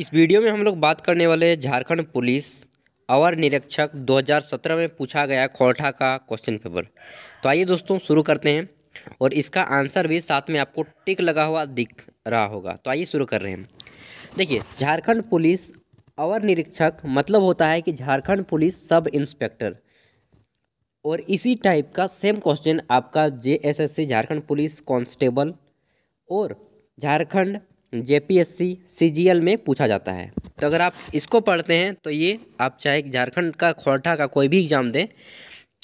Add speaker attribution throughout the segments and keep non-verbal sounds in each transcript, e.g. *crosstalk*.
Speaker 1: इस वीडियो में हम लोग बात करने वाले हैं झारखंड पुलिस अवर निरीक्षक 2017 में पूछा गया कोठा का क्वेश्चन पेपर तो आइए दोस्तों शुरू करते हैं और इसका आंसर भी साथ में आपको टिक लगा हुआ दिख रहा होगा तो आइए शुरू कर रहे हैं देखिए झारखंड पुलिस अवर निरीक्षक मतलब होता है कि झारखंड पुलिस सब इंस्पेक्टर और इसी टाइप का सेम क्वेश्चन आपका जे झारखंड पुलिस कॉन्स्टेबल और झारखंड जेपीएससी सीजीएल में पूछा जाता है तो अगर आप इसको पढ़ते हैं तो ये आप चाहे झारखंड का खोरठा का कोई भी एग्ज़ाम दें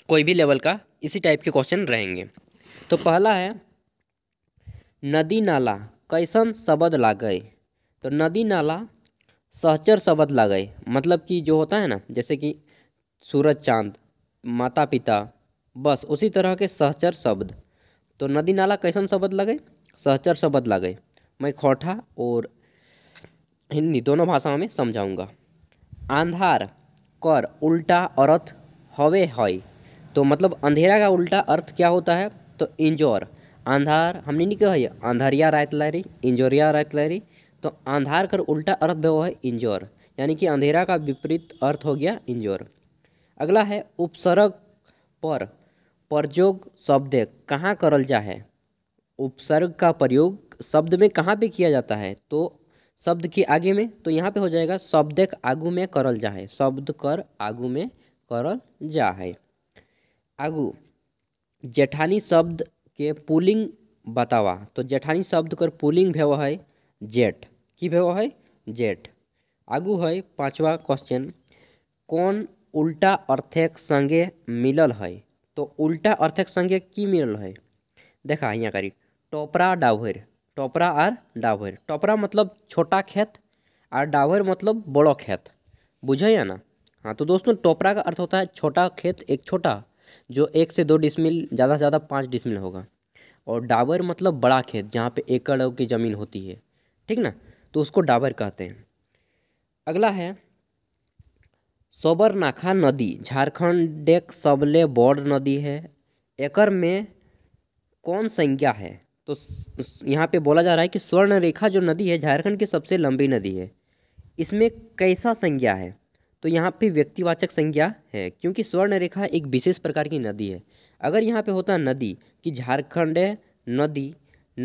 Speaker 1: कोई भी लेवल का इसी टाइप के क्वेश्चन रहेंगे तो पहला है नदी नाला कैसन शब्द ला गए तो नदी नाला सहचर शब्द ला गए मतलब कि जो होता है ना जैसे कि सूरज चांद माता पिता बस उसी तरह के सहचर शब्द तो नदी नाला कैसन शब्द लगे सहचर शब्द लगे मैं खोठा और हिंदी दोनों भाषाओं में समझाऊंगा आंधार कर उल्टा अर्थ हवे हय तो मतलब अंधेरा का उल्टा अर्थ क्या होता है तो इंजोर आंधार हमने नहीं कहा आंधारिया रात लहरी इंजोरिया रात लहरी तो आंधार कर उल्टा अर्थ वो है इंजोर यानी कि अंधेरा का विपरीत अर्थ हो गया इंजोर अगला है उपसर्ग पर प्रयोग शब्द कहाँ करल जा है उपसर्ग का प्रयोग शब्द में कहाँ पे किया जाता है तो शब्द के आगे में तो यहाँ पे हो जाएगा शब्दक आगू में करल जा है शब्द कर आगू में करल जा है आगू जेठानी शब्द के पुलिंग बतावा तो जेठानी शब्द कर पुलिंग भेव है जेठ की भेव है जेठ आगू है पांचवा क्वेश्चन कौन उल्टा अर्थक संगे मिलल है तो उल्टा अर्थक संगे की मिलल है देखा यहाँ करी टोपरा डाभर टोपरा और डाभर टोपरा मतलब छोटा खेत और डाभर मतलब बड़ो खेत बुझे ना हाँ तो दोस्तों टोपरा का अर्थ होता है छोटा खेत एक छोटा जो एक से दो डिसमिल ज़्यादा से ज़्यादा पाँच डिसमिल होगा और डाबर मतलब बड़ा खेत जहाँ पे एकड़ की ज़मीन होती है ठीक ना तो उसको डाबर कहते हैं अगला है सोबरनाखा नदी झारखंड एक सबले बड़ नदी है एकर में कौन संज्ञा है तो यहाँ पे बोला जा रहा है कि स्वर्ण रेखा जो नदी है झारखंड की सबसे लंबी नदी है इसमें कैसा संज्ञा है तो यहाँ पे व्यक्तिवाचक संज्ञा है क्योंकि स्वर्ण रेखा एक विशेष प्रकार की नदी है अगर यहाँ पे होता नदी कि झारखंड है नदी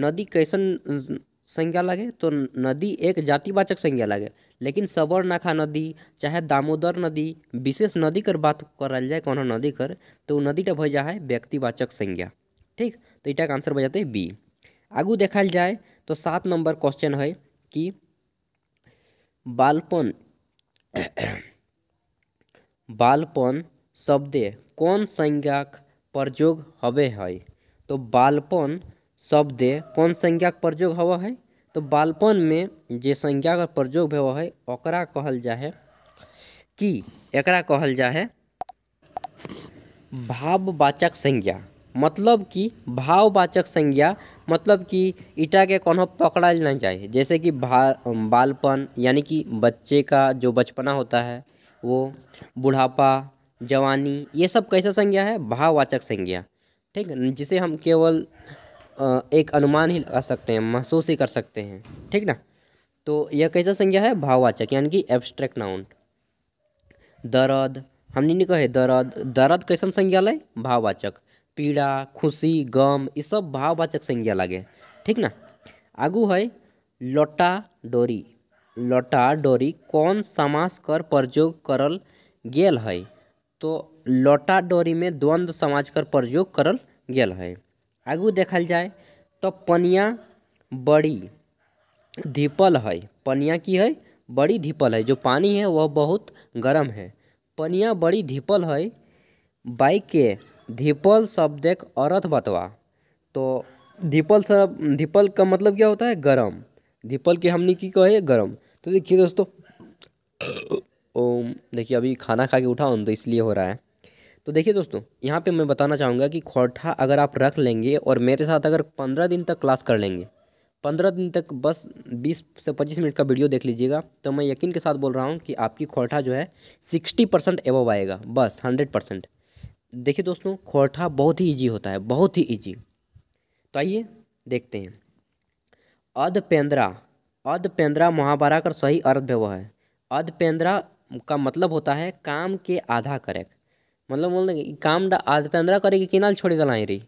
Speaker 1: नदी कैसन संज्ञा लगे तो नदी एक जातिवाचक संज्ञा लगे लेकिन सबरनाखा नदी चाहे दामोदर नदी विशेष नदी कर बात करल जाए कौन नदी कर तो नदी टा जा है व्यक्तिवाचक संज्ञा ठीक तो इटा का आंसर बजाते बी आगू देखल जाए तो सात नंबर क्वेश्चन है कि बालपन बालपन शब्द कौन संज्ञाक प्रयोग हवे है तो बालपन शब्द कौन संज्ञाक प्रयोग होवे है तो बालपन में जो संज्ञा का प्रयोग होवे है ओकरा कहल जा है कि एकरा कहल जा है भाववाचक संज्ञा मतलब कि भाववाचक संज्ञा मतलब कि ईटा के कौन पकड़ा ना जाए जैसे कि भा बालपन यानी कि बच्चे का जो बचपना होता है वो बुढ़ापा जवानी ये सब कैसा संज्ञा है भाववाचक संज्ञा ठीक जिसे हम केवल एक अनुमान ही लगा सकते हैं महसूस ही कर सकते हैं ठीक ना तो यह कैसा संज्ञा है भाववाचक यानी कि एब्स्ट्रैक्ट नाउन दर्द हमने नहीं कहे दर्द दर्द कैसन संज्ञा लय भाववाचक पीड़ा खुशी गम ये सब भाववाचक संज्ञा लगे ठीक ना आगू है लोटा डोरी लोटा डोरी कौन समास कर प्रयोग करल गेल है तो लोटा डोरी में द्वंद्व समाज कर प्रयोग करल गेल है आगू देखल जाए तो पनिया बड़ी धीपल है पनिया की है बड़ी धीपल है जो पानी है वह बहुत गर्म है पनिया बड़ी धीपल है बाइक के धीपल शब्द एक औरत बतवा तो धीपल सब धीपल का मतलब क्या होता है गरम धीपल के हमने की कहे गरम तो देखिए दोस्तों ओम देखिए अभी खाना खा के उठा हूँ तो इसलिए हो रहा है तो देखिए दोस्तों यहाँ पे मैं बताना चाहूँगा कि खोटा अगर आप रख लेंगे और मेरे साथ अगर पंद्रह दिन तक क्लास कर लेंगे पंद्रह दिन तक बस बीस से पच्चीस मिनट का वीडियो देख लीजिएगा तो मैं यकीन के साथ बोल रहा हूँ कि आपकी खोटा जो है सिक्सटी परसेंट एवव आएगा बस हंड्रेड परसेंट देखिए दोस्तों खोरठा बहुत ही ईजी होता है बहुत ही ईजी तो आइए देखते हैं अधपेंद्रा अधपेंद्रा महाभारा का सही अर्थ वह है अधपेंद्रा का मतलब होता है काम के आधा करे मतलब बोल देंगे काम अधपेंद्रा करे कि नाल छोड़ दलाएँ रही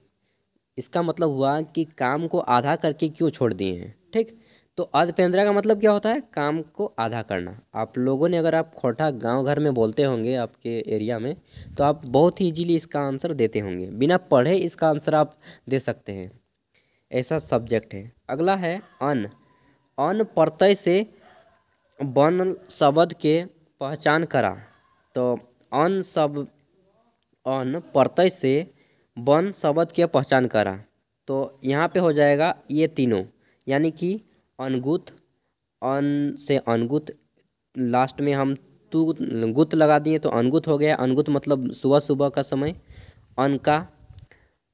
Speaker 1: इसका मतलब हुआ कि काम को आधा करके क्यों छोड़ दिए हैं ठीक तो अधपेंद्रा का मतलब क्या होता है काम को आधा करना आप लोगों ने अगर आप खोटा गांव घर में बोलते होंगे आपके एरिया में तो आप बहुत ही ईजीली इसका आंसर देते होंगे बिना पढ़े इसका आंसर आप दे सकते हैं ऐसा सब्जेक्ट है अगला है अन अन प्रत्यय से बन शब्द के पहचान करा तो अन शब अन प्रत्यय से बन शब्द के पहचान करा तो यहाँ पे हो जाएगा ये तीनों यानी कि अनगुत अन से अनगुत लास्ट में हम तू गुत लगा दिए तो अनगुत हो गया अनगुत मतलब सुबह सुबह का समय अनका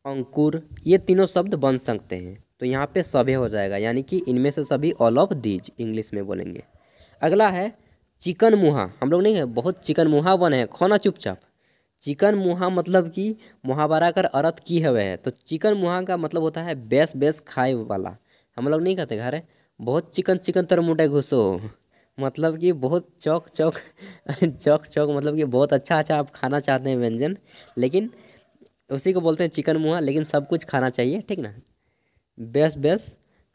Speaker 1: अंकुर ये तीनों शब्द बन सकते हैं तो यहाँ पे सभी हो जाएगा यानी कि इनमें से सभी ऑल ऑफ दीज इंग्लिश में बोलेंगे अगला है चिकन मुहा हम लोग नहीं है बहुत चिकन मुहा बने हैं खोना चुपचाप चिकन मुहा मतलब कि मुहावरा कर अरत की वह है तो चिकन मुहा का मतलब होता है बेस बेस खाए वाला हम लोग नहीं कहते घर है बहुत चिकन चिकन तर मुँह घुसो मतलब कि बहुत चौक चौक *laughs* चौक चौक मतलब कि बहुत अच्छा अच्छा आप खाना चाहते हैं व्यंजन लेकिन उसी को बोलते हैं चिकन मुहा लेकिन सब कुछ खाना चाहिए ठीक ना बेस बेस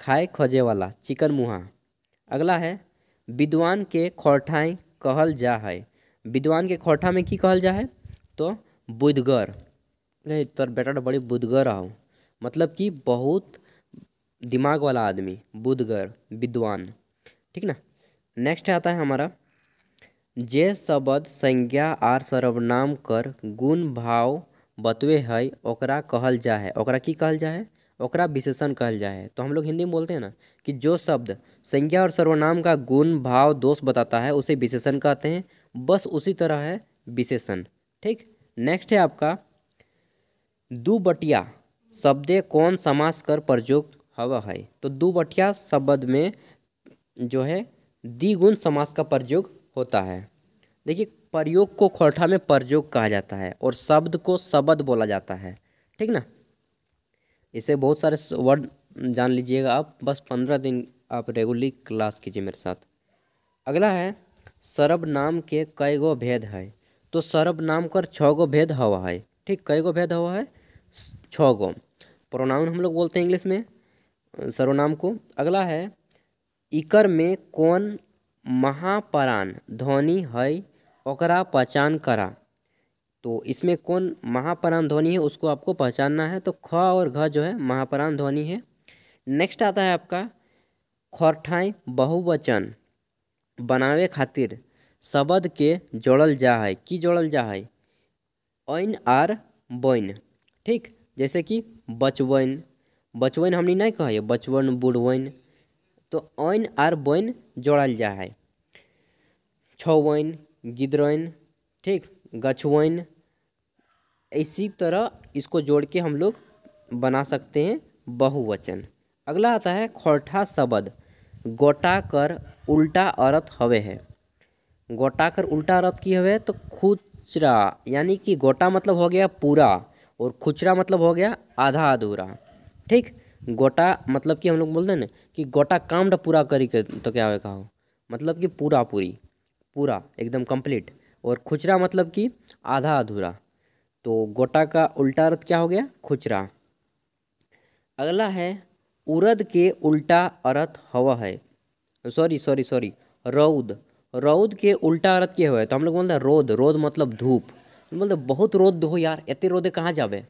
Speaker 1: खाए खोजे वाला चिकन मुहा अगला है विद्वान के खोरठाएँ कहल जा है विद्वान के खोरठा में की कहल जा है तो बुधगर तोर बेटा तो बड़ी बुधगर आओ मतलब कि बहुत दिमाग वाला आदमी बुधगर विद्वान ठीक ना नेक्स्ट आता है हमारा जे शब्द संज्ञा आर सर्वनाम कर गुण भाव बतवे है ओकरा कहल जा है ओकरा की कहल जा है ओकरा विशेषण कहल जा है तो हम लोग हिंदी में बोलते हैं ना कि जो शब्द संज्ञा और सर्वनाम का गुण भाव दोष बताता है उसे विशेषण कहते हैं बस उसी तरह है विशेषण ठीक नेक्स्ट है आपका दुबटिया शब्दे कौन समास कर प्रयोग हवा है तो दुबटिया शब्द में जो है द्विगुण समास का प्रयोग होता है देखिए प्रयोग को खोठा में प्रयोग कहा जाता है और शब्द को शब्द बोला जाता है ठीक ना इसे बहुत सारे वर्ड जान लीजिएगा आप बस पंद्रह दिन आप रेगुलर क्लास कीजिए मेरे साथ अगला है सरब नाम के कई गो भेद है तो सरब नाम कर छः गो भेद हवा है ठीक कई गो भेद हवा है छः गो प्रोनाउन हम लोग बोलते हैं इंग्लिश में सर्वनाम को अगला है इकर में कौन महापराण ध्वनि है ओकरा पहचान करा तो इसमें कौन महापराण ध्वनि है उसको आपको पहचानना है तो ख और घ जो है महापराण ध्वनि है नेक्स्ट आता है आपका खौरठाएँ बहुवचन बनावे खातिर शब्द के जोड़ल जा है कि जोड़ल जा है ऐन आर बैन ठीक जैसे कि बचवन बचवन हमने नहीं कहे बचवन बुढ़वन तो ऐन आर बन जोड़ल जा है छवन गिद्रन ठीक गछवन इसी तरह इसको जोड़ के हम लोग बना सकते हैं बहुवचन अगला आता है खोटा शब्द गोटा कर उल्टा अरथ हवे है गोटा कर उल्टा अर्थ की हवे तो खुचरा यानी कि गोटा मतलब हो गया पूरा और खुचरा मतलब हो गया आधा अधूरा ठीक गोटा मतलब कि हम लोग बोलते हैं ना कि गोटा काम पूरा करी के तो क्या होगा कहा मतलब कि पूरा पूरी पूरा एकदम कंप्लीट और खुचरा मतलब कि आधा अधूरा तो गोटा का उल्टा अर्थ क्या हो गया खुचरा अगला है उरद के उल्टा अर्थ हवा है सॉरी सॉरी सॉरी रौद रौद के उल्टा अर्थ क्या हुआ है तो हम लोग बोलते हैं रोद रोद मतलब धूप बोलते बहुत रोद हो यार इतने रोदे कहाँ जावे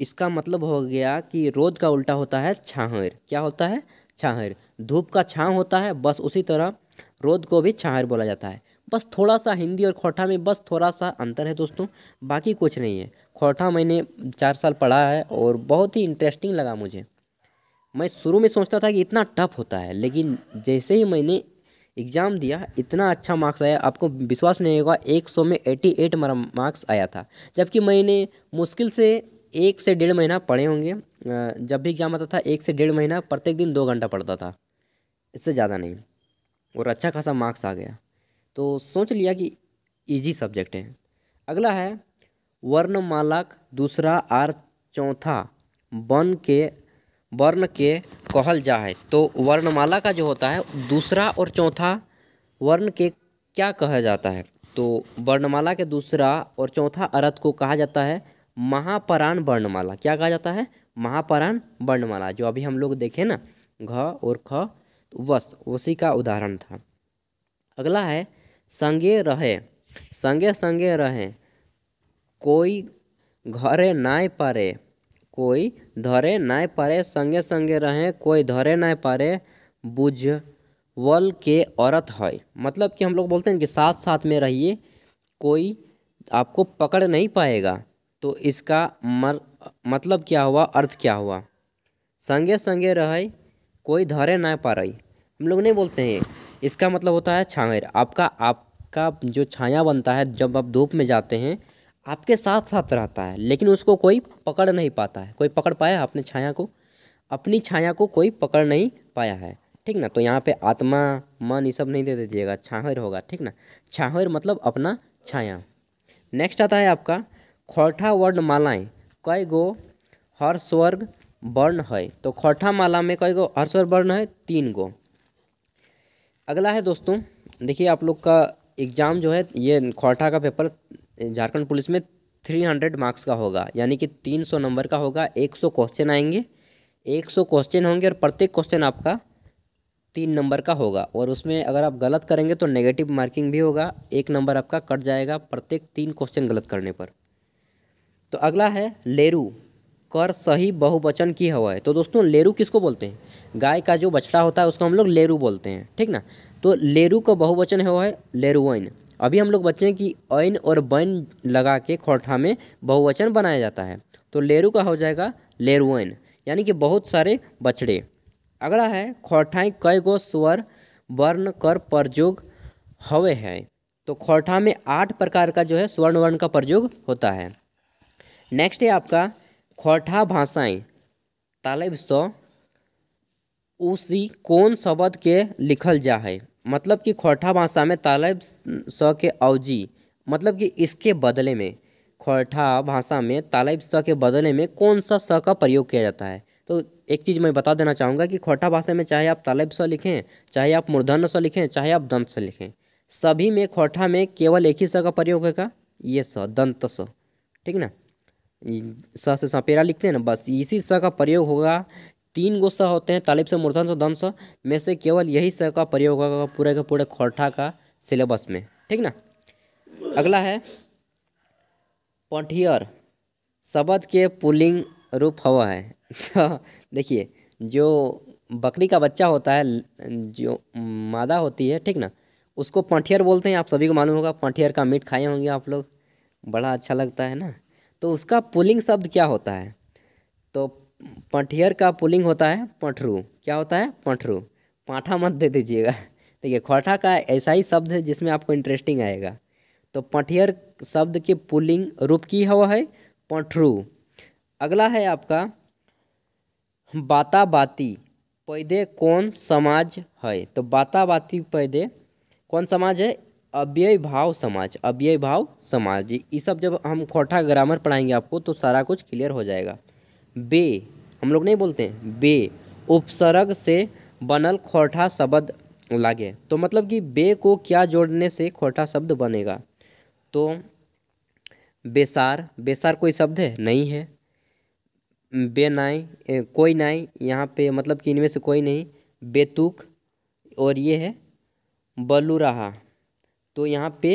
Speaker 1: इसका मतलब हो गया कि रोद का उल्टा होता है छाहर क्या होता है छाहर धूप का छाँव होता है बस उसी तरह रोद को भी छाहर बोला जाता है बस थोड़ा सा हिंदी और खोठा में बस थोड़ा सा अंतर है दोस्तों बाकी कुछ नहीं है खोठा मैंने चार साल पढ़ा है और बहुत ही इंटरेस्टिंग लगा मुझे मैं शुरू में सोचता था कि इतना टफ होता है लेकिन जैसे ही मैंने एग्ज़ाम दिया इतना अच्छा मार्क्स आया आपको विश्वास नहीं होगा एक सौ में एटी एट मार्क्स आया था जबकि मैंने मुश्किल से एक से डेढ़ महीना पढ़े होंगे जब भी एग्जाम आता मतलब था एक से डेढ़ महीना प्रत्येक दिन दो घंटा पढ़ता था इससे ज़्यादा नहीं और अच्छा खासा मार्क्स आ गया तो सोच लिया कि इजी सब्जेक्ट है अगला है वर्णमालाक दूसरा आर चौथा वन के वर्ण के कहल जा है तो वर्णमाला का जो होता है दूसरा और चौथा वर्ण के क्या कहा जाता है तो वर्णमाला के दूसरा और चौथा अर्थ को कहा जाता है महापराण वर्णमाला क्या कहा जाता है महापराण वर्णमाला जो अभी हम लोग देखे ना घ और ख तो बस उसी का उदाहरण था अगला है संगे रहे संगे संगे रहें कोई घरे ना परे कोई धरे ना परे संगे संगे रहें कोई धरे नाय परे बुझवल के औरत है मतलब कि हम लोग बोलते हैं कि साथ साथ में रहिए कोई आपको पकड़ नहीं पाएगा तो इसका मर मतलब क्या हुआ अर्थ क्या हुआ संगे संगे रहे कोई धरे ना पा रही हम लोग नहीं बोलते हैं इसका मतलब होता है छाँगेर आपका आपका जो छाया बनता है जब आप धूप में जाते हैं आपके साथ साथ रहता है लेकिन उसको कोई पकड़ नहीं पाता है कोई पकड़ पाया अपने छाया को अपनी छाया को कोई पकड़ नहीं पाया है ठीक ना तो यहाँ पे आत्मा मन ये सब नहीं दे दीजिएगा छाहर होगा ठीक ना छाहर मतलब अपना छाया नेक्स्ट आता है आपका खोठा वर्णमालाएँ कई गो हर्षवर्ग वर्ण है तो खोठा माला में कई गो हर्षवर्ग वर्ण है तीन गो अगला है दोस्तों देखिए आप लोग का एग्ज़ाम जो है ये खोठा का पेपर झारखंड पुलिस में थ्री हंड्रेड मार्क्स का होगा यानी कि तीन सौ नंबर का होगा एक सौ क्वेश्चन आएंगे एक सौ क्वेश्चन होंगे और प्रत्येक क्वेश्चन आपका तीन नंबर का होगा और उसमें अगर आप गलत करेंगे तो नेगेटिव मार्किंग भी होगा एक नंबर आपका कट जाएगा प्रत्येक तीन क्वेश्चन गलत करने पर तो अगला है लेरू कर सही बहुवचन की हवा है तो दोस्तों लेरू किसको बोलते हैं गाय का जो बछड़ा होता है उसको हम लोग लेरू बोलते हैं ठीक ना तो लेरू का बहुवचन है वो है लेरुआइन अभी हम लोग बच्चे हैं कि ऐन और बैन लगा के खोरठा में बहुवचन बनाया जाता है तो लेरू का हो जाएगा लेरुआइन यानी कि बहुत सारे बछड़े अगला है खोरठाएँ कई गो स्वर वर्ण कर प्रयोग हवे है तो खोरठा में आठ प्रकार का जो है स्वर्ण वर्ण का प्रयोग होता है नेक्स्ट है आपका खोठा भाषाएं तालब सौ उसी कौन शब्द के लिखल जा है मतलब कि खोठा भाषा में तालब स के अवजी मतलब कि इसके बदले में खोठा भाषा में तालब स के बदले में कौन सा स का प्रयोग किया जाता है तो एक चीज़ मैं बता देना चाहूँगा कि खोठा भाषा में चाहे आप तालब स लिखें चाहे आप मूर्धन स लिखें चाहे आप दंत स लिखें सभी में खोठा में केवल एक ही स का प्रयोग होगा ये स दंत स ठीक ना स से सपेरा लिखते हैं ना बस इसी स का प्रयोग होगा तीन गो स होते हैं तालिब से मूर्धन से स में से केवल यही स का प्रयोग होगा पूरे के पूरे खोरठा का सिलेबस में ठीक ना अगला है पठियर शब्द के पुलिंग रूप हवा है तो *laughs* देखिए जो बकरी का बच्चा होता है जो मादा होती है ठीक ना उसको पठियर बोलते हैं आप सभी को मालूम होगा पठियर का मीट खाए होंगे आप लोग बड़ा अच्छा लगता है ना तो उसका पुलिंग शब्द क्या होता है तो पठियर का पुलिंग होता है पठरू क्या होता है पठरू पाठा मत दे दीजिएगा *laughs* देखिए खोठा का ऐसा ही शब्द है जिसमें आपको इंटरेस्टिंग आएगा तो पठियर शब्द के पुलिंग रूप की हुआ है पठरू अगला है आपका बाता बाती पैदे कौन समाज है तो बाता बाती पैदे कौन समाज है अव्यय भाव समाज अव्यय भाव समाज ये सब जब हम खोटा ग्रामर पढ़ाएंगे आपको तो सारा कुछ क्लियर हो जाएगा बे हम लोग नहीं बोलते हैं बे उपसर्ग से बनल खोटा शब्द लागे तो मतलब कि बे को क्या जोड़ने से खोटा शब्द बनेगा तो बेसार बेसार कोई शब्द है नहीं है बेनाई कोई नाई यहाँ पे मतलब कि इनमें से कोई नहीं बेतुक और ये है बलू रहा तो यहाँ पे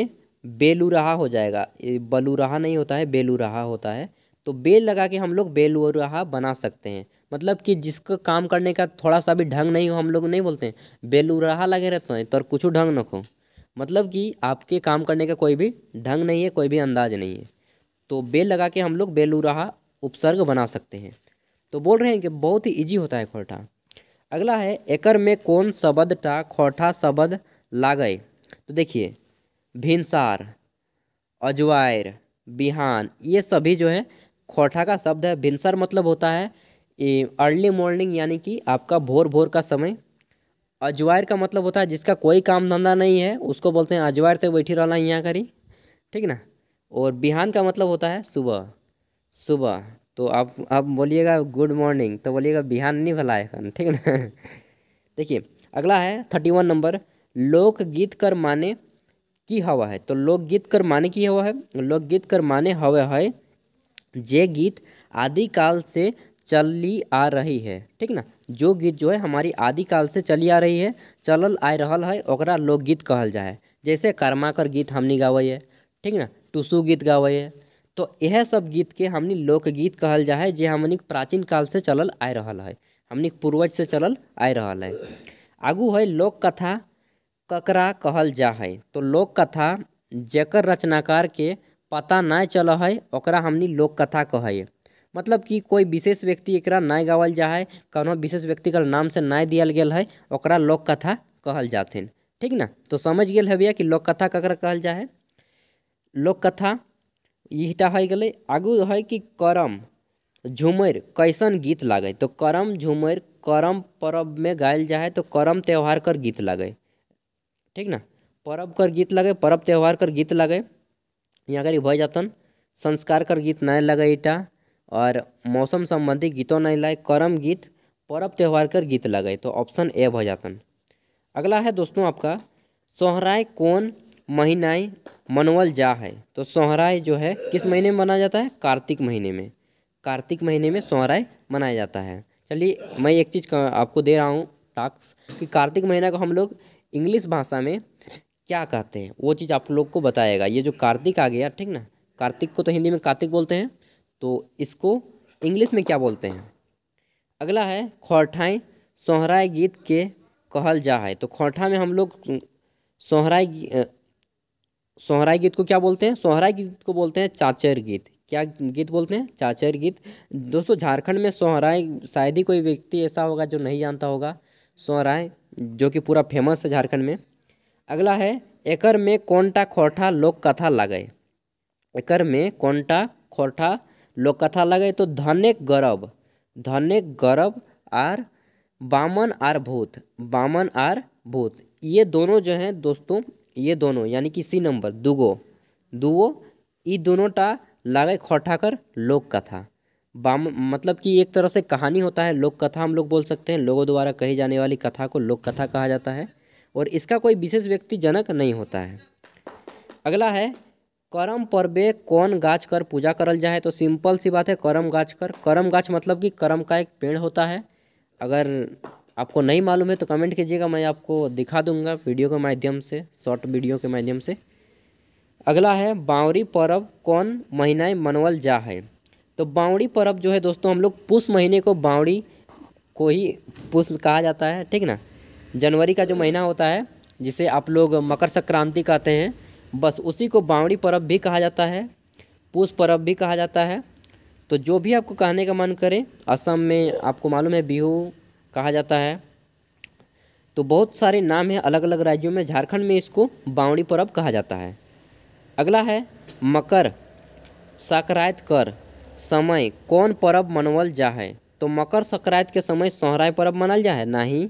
Speaker 1: बेलुराहा हो जाएगा बलुराहा नहीं होता है बेलुराहा होता है तो बेल लगा के हम लोग बेलुराहा बना सकते हैं मतलब कि जिसको काम करने का थोड़ा सा भी ढंग नहीं हो हम लोग नहीं बोलते हैं बेलुराहा लगे रहते हैं तो कुछ ढंग रखो मतलब कि आपके काम करने का कोई भी ढंग नहीं है कोई भी अंदाज नहीं है तो बेल लगा के हम लोग बेलुराहा उपसर्ग बना सकते हैं तो बोल रहे हैं कि बहुत ही ईजी होता है खोरठा अगला है एकर में कौन शब्द टा खोरठा शब्द लागे तो देखिए भिनसार अजवायर बिहान ये सभी जो है खोठा का शब्द है भिनसर मतलब होता है अर्ली मॉर्निंग यानी कि आपका भोर भोर का समय अजवायर का मतलब होता है जिसका कोई काम धंधा नहीं है उसको बोलते हैं अजवायर तो बैठी रहना यहाँ करी ठीक ना और बिहान का मतलब होता है सुबह सुबह तो आप आप बोलिएगा गुड मॉर्निंग तो बोलिएगा बिहान नहीं भला है ठीक ना *laughs* देखिए अगला है थर्टी वन नंबर लोकगीत कर माने की हवा है तो लोकगीत कर माने की हवा है लोकगीत कर माने हवा है जे गीत आदिकाल से चली आ रही है ठीक ना जो गीत जो है हमारी आदिकाल से चली आ रही है चलल आ रहा है ओकरा लोकगीत कहल जाए जैसे कर्माकर गीत हम गावे है ठीक ना टुसू गीत गावे है तो यह सब गीत के हमनी लोकगीत कहल जाए जे हम प्राचीन काल से चलल आ रहा है हमनी पूर्वज से चलल आ रहा है आगू है लोक कथा ककरा कहल जा है तो लोक कथा जकर रचनाकार के पता ना चल है ओकरा हमनी लोक कथा कह मतलब कि कोई विशेष व्यक्ति एकरा नहीं गावल जा है कहो विशेष व्यक्ति का नाम से नहीं दियल गया है ओकरा लोक कथा कहल जाथिन ठीक ना तो समझ गए है भैया कि लोक कथा ककरा कहल जा है लोक कथा इटा हो गए आगू है कि करम झूमर कैसन गीत लागे तो करम झूमर करम पर्व में गायल जा है तो करम त्यौहार कर गीत लागे ठीक ना परब कर गीत लगे परब त्यौहार कर गीत लगे यहाँ करी भय जातन संस्कार कर गीत नहीं लगे इटा और मौसम संबंधी गीतों नहीं लाए करम गीत परब त्यौहार कर गीत लगे तो ऑप्शन ए भय जातन अगला है दोस्तों आपका सोहराय कौन महीनाएँ मनवल जा है तो सोहराय जो है किस महीने में मनाया जाता है कार्तिक महीने में कार्तिक महीने में सोहराय मनाया जाता है चलिए मैं एक चीज़ आपको दे रहा हूँ टास्क कि कार्तिक महीना को हम लोग इंग्लिश भाषा में क्या कहते हैं वो चीज़ आप लोग को बताएगा ये जो कार्तिक आ गया ठीक ना कार्तिक को तो हिंदी में कार्तिक बोलते हैं तो इसको इंग्लिश में क्या बोलते हैं अगला है खोठाएँ सोहराय गीत के कहल जा है तो खोठा में हम लोग सोहराई सोहराई गीत को क्या बोलते हैं सोहराई गीत को बोलते हैं चाचर गीत क्या गीत बोलते हैं चाचर गीत दोस्तों झारखंड में सोहराई शायद ही कोई व्यक्ति ऐसा होगा जो नहीं जानता होगा सोहराय जो कि पूरा फेमस है झारखंड में अगला है एकर में कोंटा खोटा लोक कथा लगे एकर में कोंटा खोटा लोक कथा लगे तो धनिक गौरव धनिक गौरव आर बामन आर भूत बामन आर भूत ये दोनों जो हैं दोस्तों ये दोनों यानी कि सी नंबर दूगो दुगो ये दोनों टा लगे खोटा कर लोक कथा बाम मतलब कि एक तरह से कहानी होता है लोक कथा हम लोग बोल सकते हैं लोगों द्वारा कही जाने वाली कथा को लोक कथा कहा जाता है और इसका कोई विशेष व्यक्ति जनक नहीं होता है अगला है करम पर्वे कौन गाछ कर पूजा करल जाए तो सिंपल सी बात है करम गाछ कर करम गाछ मतलब कि करम का एक पेड़ होता है अगर आपको नहीं मालूम है तो कमेंट कीजिएगा मैं आपको दिखा दूंगा वीडियो के माध्यम से शॉर्ट वीडियो के माध्यम से अगला है बावरी पर्व कौन महीनाएं मनवल जा है तो बावड़ी पर्व जो है दोस्तों हम लोग पुष महीने को बावड़ी को ही पुष कहा जाता है ठीक ना जनवरी का जो महीना होता है जिसे आप लोग मकर संक्रांति कहते हैं बस उसी को बावड़ी पर्व भी कहा जाता है पुष पर्व भी कहा जाता है तो जो भी आपको कहने का मन करे असम में आपको मालूम है बिहू कहा जाता है तो बहुत सारे नाम हैं अलग अलग राज्यों में झारखंड में इसको बावड़ी पर्व कहा जाता है अगला है मकर साकरायत कर समय कौन पर्व मनवल जा है तो मकर संक्रांति के समय सोहराय पर्व मनाल जा है ना ही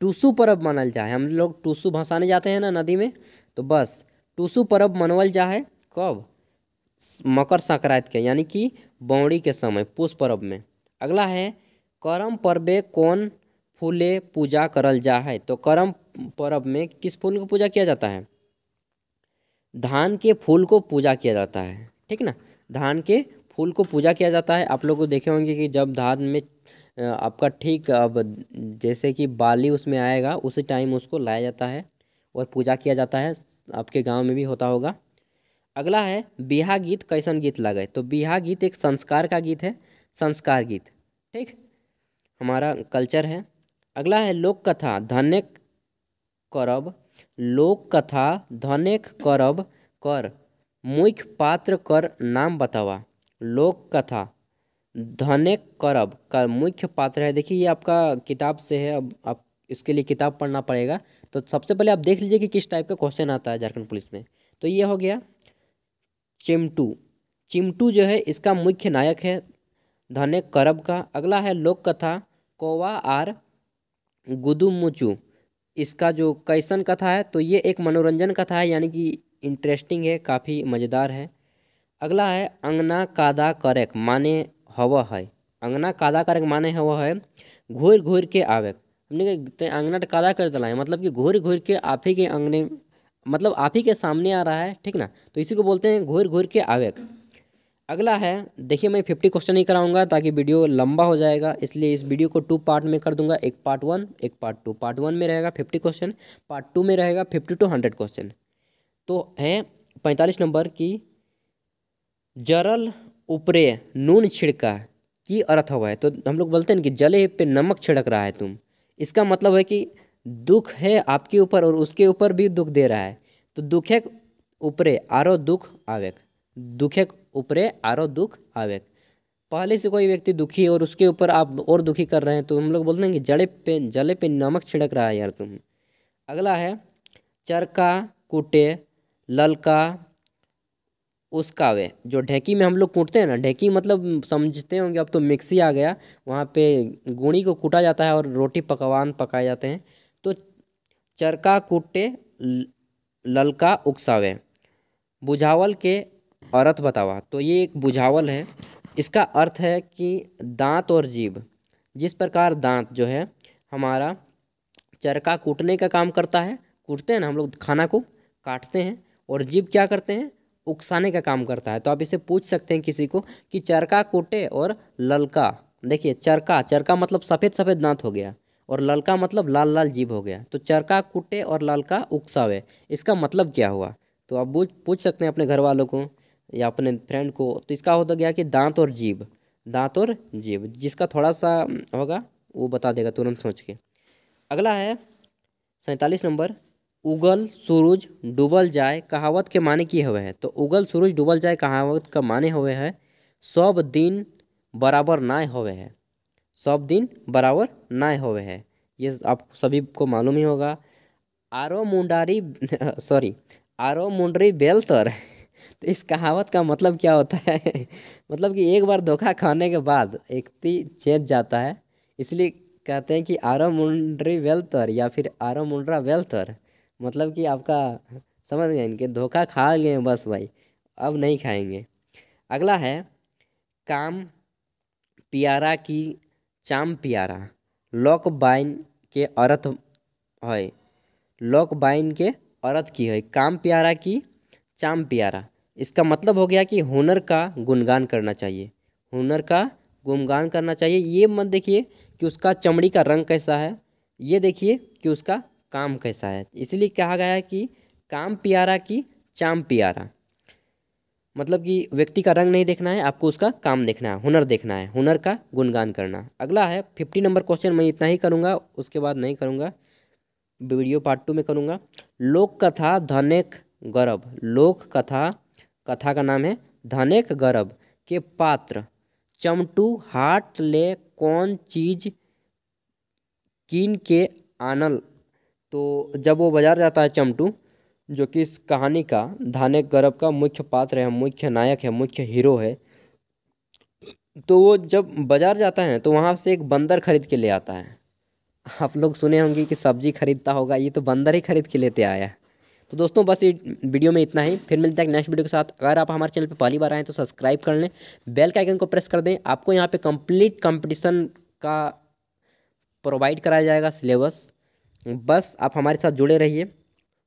Speaker 1: टूसू पर्व मनाल जा है हम लोग टूसू भसाने जाते हैं ना नदी में तो बस टूसू पर्व मनवल जा है कब मकर संक्रांति के यानी कि बौड़ी के समय पुष पर्व में अगला है करम पर्व कौन फूले पूजा करल जा है तो करम पर्व में किस फूल को पूजा किया जाता है धान के फूल को पूजा किया जाता है ठीक ना धान के फूल को पूजा किया जाता है आप लोग को देखे होंगे कि जब धान में आपका ठीक अब जैसे कि बाली उसमें आएगा उसी टाइम उसको लाया जाता है और पूजा किया जाता है आपके गांव में भी होता होगा अगला है बिहा गीत कैसन गीत लगे तो बिहा गीत एक संस्कार का गीत है संस्कार गीत ठीक हमारा कल्चर है अगला है लोक कथा धनेक करब लोक कथा धनेक करब कर मुख्य पात्र कर नाम बतावा लोक कथा धनेक करब का मुख्य पात्र है देखिए ये आपका किताब से है अब आप इसके लिए किताब पढ़ना पड़ेगा तो सबसे पहले आप देख लीजिए कि किस टाइप का क्वेश्चन आता है झारखंड पुलिस में तो ये हो गया चिमटू चिमटू जो है इसका मुख्य नायक है धने करब का अगला है लोक कथा कोवा आर गुदुमुचू इसका जो कैसन कथा है तो ये एक मनोरंजन कथा है यानी कि इंटरेस्टिंग है काफ़ी मज़ेदार है अगला है अंगना कादा करक माने हव है अंगना कादा करक माने हव है घूर घूर के आवेक हमने के अंगना कादा कर दिला है मतलब कि घूर घूर के आप ही के अंगने मतलब आप ही के सामने आ रहा है ठीक ना तो इसी को बोलते हैं घूर घूर के आवेक अगला है देखिए मैं फिफ्टी क्वेश्चन ही कराऊंगा ताकि वीडियो लंबा हो जाएगा इसलिए इस वीडियो को टू पार्ट में कर दूंगा एक पार्ट वन एक पार्ट टू पार्ट वन में रहेगा फिफ्टी क्वेश्चन पार्ट टू में रहेगा फिफ्टी टू हंड्रेड क्वेश्चन तो है पैंतालीस नंबर की जरल ऊपरे नून छिड़का की अर्थ हुआ है तो हम लोग बोलते हैं कि जले पे नमक छिड़क रहा है तुम इसका मतलब है कि दुख है आपके ऊपर और उसके ऊपर भी दुख दे रहा है तो दुखे ऊपरे आरो दुख आवेक दुखे ऊपरे आरो दुख आवेक पहले से कोई व्यक्ति दुखी और उसके ऊपर आप और दुखी कर रहे हैं तो हम लोग बोलते हैं कि जड़े पे जले पे नमक छिड़क रहा है यार तुम अगला है चरका कुटे ललका उसका वे जो ढेकी में हम लोग कूटते हैं ना ढेकी मतलब समझते होंगे अब तो मिक्सी आ गया वहाँ पे गुणी को कूटा जाता है और रोटी पकवान पकाए जाते हैं तो चरका कूटे ललका उकसावे बुझावल के अर्थ बतावा तो ये एक बुझावल है इसका अर्थ है कि दांत और जीभ जिस प्रकार दांत जो है हमारा चरका कूटने का काम करता है कूटते हैं ना हम लोग खाना को काटते हैं और जीभ क्या करते हैं उकसाने का काम करता है तो आप इसे पूछ सकते हैं किसी को कि चरका कोटे और ललका देखिए चरका चरका मतलब सफ़ेद सफ़ेद दांत हो गया और ललका मतलब लाल लाल जीभ हो गया तो चरका कुटे और ललका उकसावे इसका मतलब क्या हुआ तो आप पूछ पूछ सकते हैं अपने घर वालों को या अपने फ्रेंड को तो इसका होता गया कि दांत और जीभ दांत और जीभ जिसका थोड़ा सा होगा वो बता देगा तुरंत सोच के अगला है सैंतालीस नंबर उगल सूरज डूबल जाए कहावत के माने की हुए है तो उगल सूरज डूबल जाए कहावत का माने हुए है सब दिन बराबर ना होवे है सब दिन बराबर ना होवे है ये आप सभी को मालूम ही होगा आरो मुंडारी सॉरी *laughs* आरो मुंडरी बेलतर *laughs* तो इस कहावत का मतलब क्या होता है *laughs* मतलब कि एक बार धोखा खाने के बाद एक चेत जाता है इसलिए कहते हैं कि आरो मुंडरी बेलतर या फिर आरो मुंडरा बेलतर मतलब कि आपका समझ गए इनके धोखा खा गए बस भाई अब नहीं खाएंगे अगला है काम प्यारा की चाम प्यारा लॉक बाइन के औरत है लॉक बाइन के औरत की है काम प्यारा की चाम प्यारा इसका मतलब हो गया कि हुनर का गुणगान करना चाहिए हुनर का गुणगान करना चाहिए ये मत देखिए कि उसका चमड़ी का रंग कैसा है ये देखिए कि उसका काम कैसा है इसलिए कहा गया है कि काम प्यारा की चाम प्यारा मतलब कि व्यक्ति का रंग नहीं देखना है आपको उसका काम देखना है हुनर देखना है हुनर का गुणगान करना अगला है फिफ्टी नंबर क्वेश्चन मैं इतना ही करूँगा उसके बाद नहीं करूँगा वीडियो पार्ट टू में करूँगा लोक कथा धनेक गरब लोक कथा कथा का नाम है धनेक गरब के पात्र चमटू हाट ले कौन चीज कीन के आनल तो जब वो बाजार जाता है चमटू जो कि इस कहानी का धाने गर्भ का मुख्य पात्र है मुख्य नायक है मुख्य हीरो है तो वो जब बाज़ार जाता है तो वहाँ से एक बंदर खरीद के ले आता है आप लोग सुने होंगे कि सब्जी खरीदता होगा ये तो बंदर ही खरीद के लेते आया है तो दोस्तों बस ये वीडियो में इतना ही फिर मिलता है नेक्स्ट वीडियो के साथ अगर आप हमारे चैनल पर पहली बार आएँ तो सब्सक्राइब कर लें बेल के आइकन को प्रेस कर दें आपको यहाँ पे कंप्लीट कंपटीशन का प्रोवाइड कराया जाएगा सिलेबस बस आप हमारे साथ जुड़े रहिए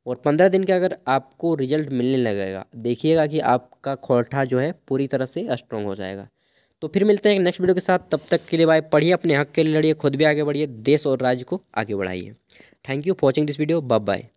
Speaker 1: और पंद्रह दिन के अगर आपको रिजल्ट मिलने लगेगा देखिएगा कि आपका खोरठा जो है पूरी तरह से स्ट्रॉन्ग हो जाएगा तो फिर मिलते हैं नेक्स्ट वीडियो के साथ तब तक के लिए बाय पढ़िए अपने हक के लिए लड़िए खुद भी आगे बढ़िए देश और राज्य को आगे बढ़ाइए thank you for watching this video bye bye